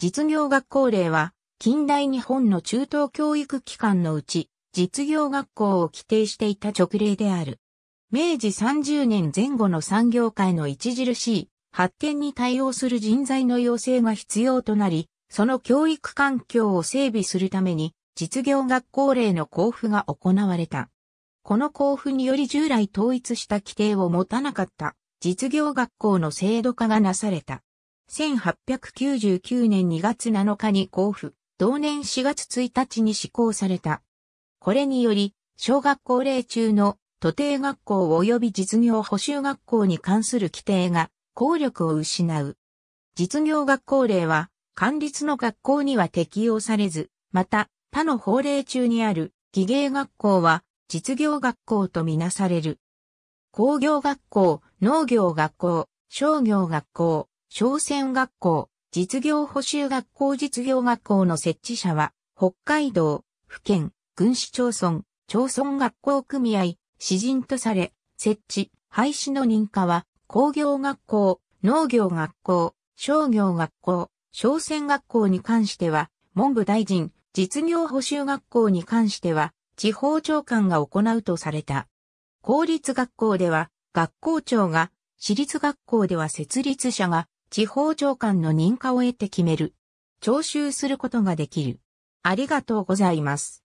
実業学校令は、近代日本の中等教育機関のうち、実業学校を規定していた直令である。明治30年前後の産業界の著しい発展に対応する人材の養成が必要となり、その教育環境を整備するために、実業学校令の交付が行われた。この交付により従来統一した規定を持たなかった実業学校の制度化がなされた。1899年2月7日に交付、同年4月1日に施行された。これにより、小学校例中の都定学校及び実業補修学校に関する規定が効力を失う。実業学校例は、管立の学校には適用されず、また、他の法令中にある技芸学校は実業学校とみなされる。工業学校、農業学校、商業学校、商船学校、実業補修学校実業学校の設置者は、北海道、府県、軍市町村、町村学校組合、詩人とされ、設置、廃止の認可は、工業学校、農業学校、商業学校、商船学校に関しては、文部大臣、実業補修学校に関しては、地方長官が行うとされた。公立学校では、学校長が、私立学校では設立者が、地方長官の認可を得て決める。徴収することができる。ありがとうございます。